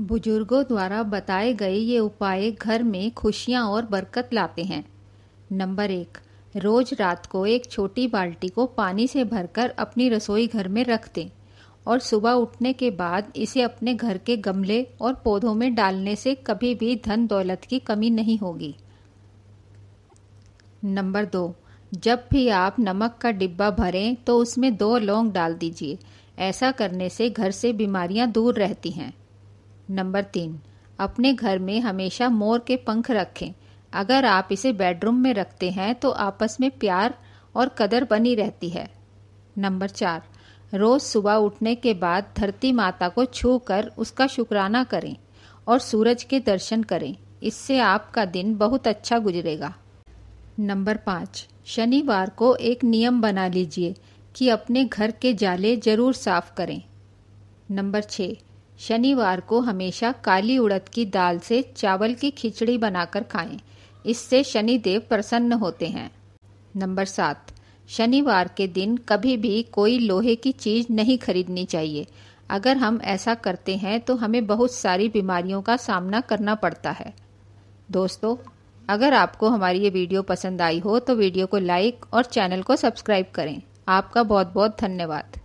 बुजुर्गों द्वारा बताए गए ये उपाय घर में खुशियाँ और बरकत लाते हैं नंबर एक रोज रात को एक छोटी बाल्टी को पानी से भरकर अपनी रसोई घर में रख दें और सुबह उठने के बाद इसे अपने घर के गमले और पौधों में डालने से कभी भी धन दौलत की कमी नहीं होगी नंबर दो जब भी आप नमक का डिब्बा भरें तो उसमें दो लौंग डाल दीजिए ऐसा करने से घर से बीमारियां दूर रहती हैं नंबर तीन अपने घर में हमेशा मोर के पंख रखें अगर आप इसे बेडरूम में रखते हैं तो आपस में प्यार और कदर बनी रहती है नंबर चार रोज सुबह उठने के बाद धरती माता को छू कर उसका शुक्राना करें और सूरज के दर्शन करें इससे आपका दिन बहुत अच्छा गुजरेगा नंबर पाँच शनिवार को एक नियम बना लीजिए कि अपने घर के जाले जरूर साफ करें नंबर छः शनिवार को हमेशा काली उड़द की दाल से चावल की खिचड़ी बनाकर खाएं। इससे शनिदेव प्रसन्न होते हैं नंबर सात शनिवार के दिन कभी भी कोई लोहे की चीज नहीं खरीदनी चाहिए अगर हम ऐसा करते हैं तो हमें बहुत सारी बीमारियों का सामना करना पड़ता है दोस्तों अगर आपको हमारी ये वीडियो पसंद आई हो तो वीडियो को लाइक और चैनल को सब्सक्राइब करें आपका बहुत बहुत धन्यवाद